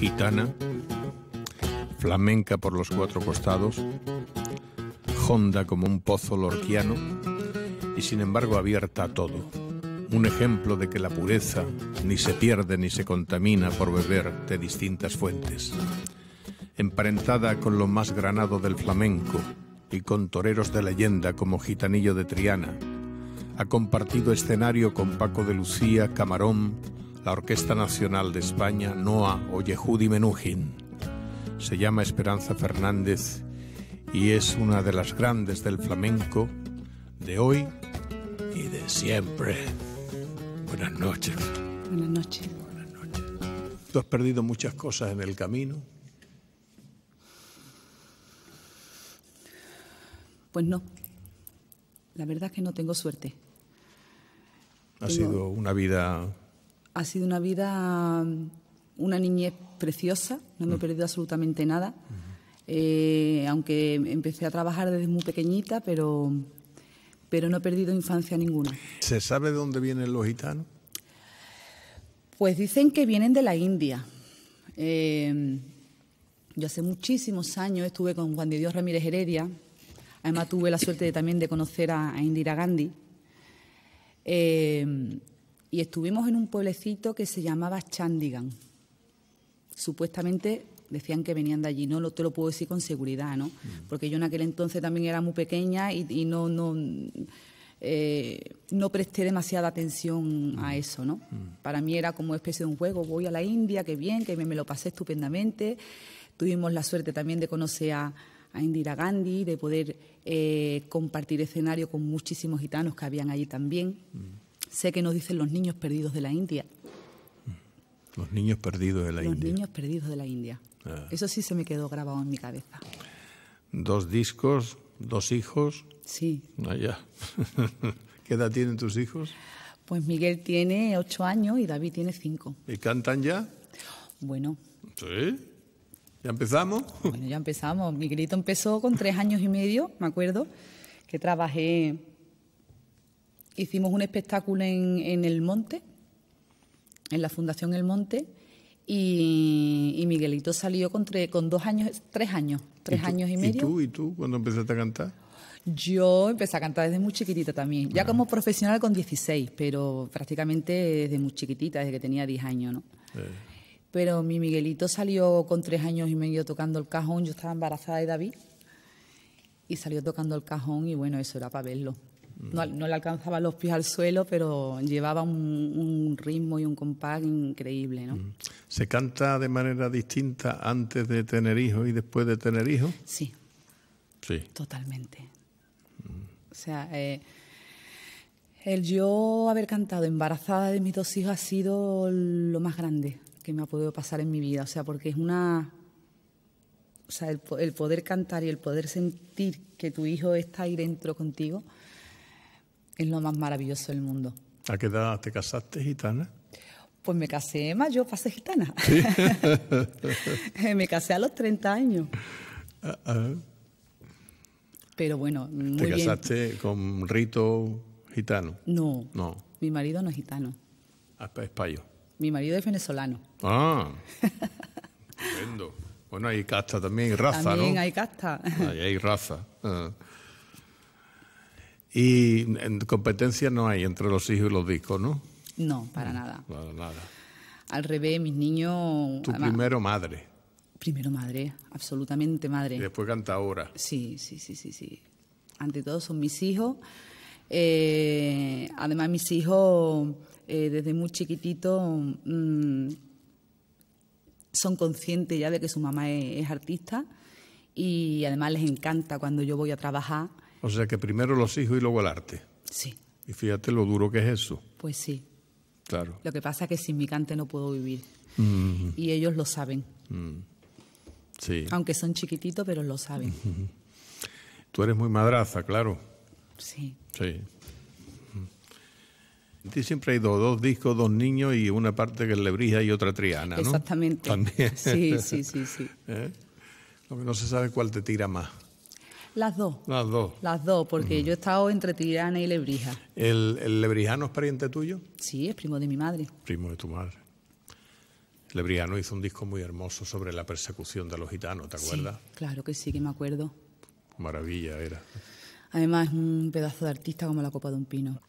gitana, flamenca por los cuatro costados, honda como un pozo lorquiano y sin embargo abierta a todo. Un ejemplo de que la pureza ni se pierde ni se contamina por beber de distintas fuentes. Emparentada con lo más granado del flamenco y con toreros de leyenda como Gitanillo de Triana, ha compartido escenario con Paco de Lucía, Camarón, la Orquesta Nacional de España, NOA o Yehudi Menuhin. Se llama Esperanza Fernández y es una de las grandes del flamenco de hoy y de siempre. Buenas noches. Buenas noches. Buenas noches. ¿Tú has perdido muchas cosas en el camino? Pues no. La verdad es que no tengo suerte. Ha sido una vida ha sido una vida, una niñez preciosa, no me he mm. perdido absolutamente nada. Eh, aunque empecé a trabajar desde muy pequeñita, pero, pero no he perdido infancia ninguna. ¿Se sabe de dónde vienen los gitanos? Pues dicen que vienen de la India. Eh, yo hace muchísimos años estuve con Juan de Dios Ramírez Heredia, además tuve la suerte también de conocer a, Indira Gandhi. Eh, y estuvimos en un pueblecito que se llamaba Chandigan. Supuestamente decían que venían de allí, no lo, te lo puedo decir con seguridad, ¿no? Mm. Porque yo en aquel entonces también era muy pequeña y, no, no, eh, no presté demasiada atención a mm. eso, ¿no? Mm. Para mí era como especie de un juego, voy a la India, qué bien, que me, lo pasé estupendamente. Tuvimos la suerte también de conocer a, Indira Gandhi, de poder eh, compartir escenario con muchísimos gitanos que habían allí también. Sé que nos dicen los niños perdidos de la India. Los niños perdidos de la India. Los niños perdidos de la India. Ah. Eso sí se me quedó grabado en mi cabeza. Dos discos, dos hijos. Sí. Ah, ¿Qué edad tienen tus hijos? Pues Miguel tiene ocho años y David tiene cinco. ¿Y cantan ya? Bueno. ¿Sí? ¿Ya empezamos? Bueno, ya empezamos. Miguelito empezó con tres años y medio, me acuerdo, que trabajé Hicimos un espectáculo en, en El Monte, en la Fundación El Monte, y, Miguelito salió con, con dos años, tres años, tres años y medio. ¿Y tú, y tú, cuando empezaste a cantar? Yo empecé a cantar desde muy chiquitita también, ya ah. como profesional con 16, pero prácticamente desde muy chiquitita, desde que tenía 10 años, ¿no? Pero mi Miguelito salió con tres años y medio tocando el cajón, yo estaba embarazada de David, y salió tocando el cajón y bueno, eso era para verlo no, le alcanzaba los pies al suelo, pero llevaba un, ritmo y un compás increíble. ¿no? Mm. ¿Se canta de manera distinta antes de tener hijos y después de tener hijos? Sí. Sí. Totalmente. O sea, eh, el yo haber cantado embarazada de mis dos hijos ha sido lo más grande que me ha podido pasar en mi vida. O sea, porque es una. O sea, el poder cantar y el poder sentir que tu hijo está ahí dentro contigo es lo más maravilloso del mundo. ¿A qué edad te casaste, gitana? Pues me casé más, yo pasé gitana. me casé a los 30 años. Ah, ah. Pero bueno, muy ¿Te casaste con rito gitano? No. No. Mi marido no es gitano. Ah, es payo. Mi marido es venezolano. Ah. entiendo. Bueno, hay casta también, raza, ¿no? También hay casta. Ahí hay raza. Y competencia no hay entre los hijos y los discos, ¿no? No, para nada. Para nada. Al revés, mis niños... Tu primero madre. Primero madre, absolutamente madre. Y después canta ahora. Sí, sí, sí, sí, sí. Ante todo son mis hijos. Eh, además, mis hijos eh, desde muy chiquitito mm, son conscientes ya de que su mamá es artista y además les encanta cuando yo voy a trabajar o sea que primero los hijos y luego el arte. Sí. Y fíjate lo duro que es eso. Pues sí. Claro. Lo que pasa es que sin mi cante no puedo vivir. Mm. Y ellos lo saben. Mm. Sí. Aunque son chiquititos, pero lo saben. Mm-hmm. Tú eres muy madraza, claro. Sí. Sí. En mm-hmm. ti siempre hay dos discos, dos niños y una parte que es lebrija y otra triana, ¿no? Exactamente. También. Sí, sí, sí, sí. ¿Eh? Lo que no se sabe cuál te tira más. Las dos. Las dos. Las dos, porque yo he estado entre Tirana y Lebrija. ¿El, lebrijano es pariente tuyo? Sí, es primo de mi madre. Primo de tu madre. Lebrijano hizo un disco muy hermoso sobre la persecución de los gitanos, ¿te acuerdas? claro que sí, que me acuerdo. Maravilla era. Además, es un pedazo de artista como la copa de un pino.